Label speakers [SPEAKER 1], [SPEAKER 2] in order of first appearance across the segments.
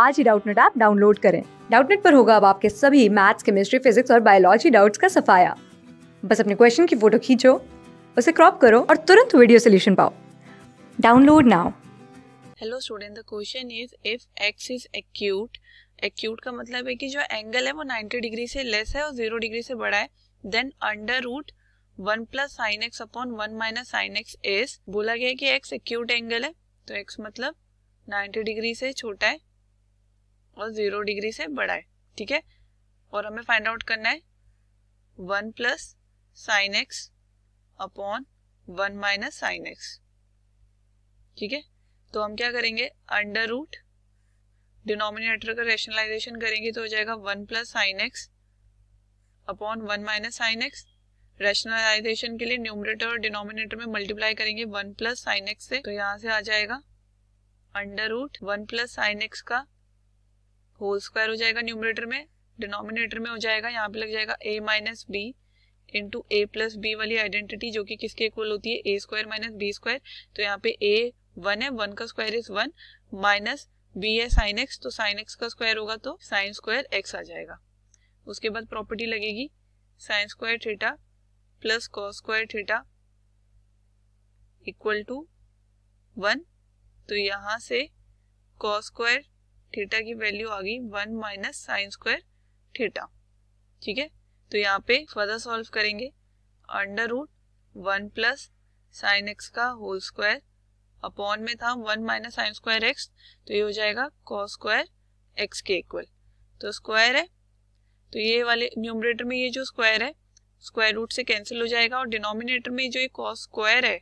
[SPEAKER 1] आज ही Doubtnut app download करें डाउटनेट पर होगा अब आपके सभी मैथ्स केमिस्ट्री फिजिक्स और बायोलॉजी डाउट्स का सफाया बस अपने क्वेश्चन की फोटो खींचो उसे क्रॉप करो और तुरंत वीडियो सोल्यूशन पाओ download now
[SPEAKER 2] hello student the question is if x is acute acute का मतलब है कि जो एंगल है वो 90 डिग्री से लेस है और जीरो डिग्री से बड़ा है then under root one plus sine x upon one minus sine x is बोला गया कि एक्स एक्यूट एंगल है तो एक्स मतलब 90 डिग्री से छोटा है और जीरो डिग्री से बड़ा है ठीक है और हमें फाइंड आउट करना है one plus sine x upon one minus sine x ठीक है तो हम क्या करेंगे अंडर रूट डिनोमिनेटर का रेशनलाइजेशन करेंगे तो हो जाएगा one plus sine x upon one minus sine x rationalisation के लिए न्यूमरेटर और डिनोमिनेटर में मल्टीप्लाई करेंगे वन प्लस साइन एक्स से तो यहाँ से आ जाएगा under root one plus sine x का होल स्क्वायर हो जाएगा न्यूमरेटर में डिनोमिनेटर में हो जाएगा यहाँ पे लग जाएगा a minus b into a plus b वाली आइडेंटिटी जो कि किसके इक्वल होती है a square minus b square तो यहाँ पे ए वन है वन का square is one minus b है साइन एक्स तो साइन एक्स का स्क्वायर होगा तो साइन स्क्वायर एक्स आ जाएगा उसके बाद प्रॉपर्टी लगेगी sine square theta plus cos square theta equal to one तो यहाँ से कॉस स्क्वायर थीटा की वैल्यू आ गई one minus sine square theta ठीक है तो यहाँ पे फर्दर सॉल्व करेंगे under root one plus sine x का होल स्क्वायर अपॉन में था one minus sine square x तो ये हो जाएगा कॉस स्क्वायर एक्स के इक्वल तो स्क्वायर है तो ये वाले न्यूमरेटर में ये जो स्क्वायर है स्क्वायर रूट से कैंसिल हो जाएगा और डिनोमिनेटर में जो ये कॉस स्क्वायर है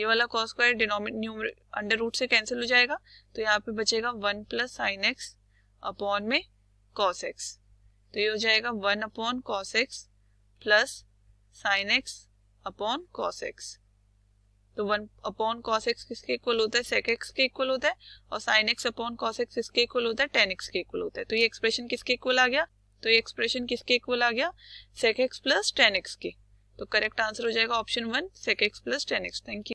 [SPEAKER 2] ये वाला कॉस स्क्वायर अंडर रूट से कैंसिल हो जाएगा तो यहाँ पे बचेगा one plus sine x upon में कॉस एक्स तो ये हो जाएगा one upon cos x plus sine x upon cos x तो वन अपॉन कॉस एक्स किसके इक्वल होता है सेक एक्स के इक्वल होता है और sine x upon cos x किसके इक्वल होता है टेन एक्स के इक्वल होता है तो ये एक्सप्रेशन किसके इक्वल आ गया तो ये एक्सप्रेशन किसके इक्वल आ गया sec x plus tan x के तो करेक्ट आंसर हो जाएगा option one sec x plus tan x thank you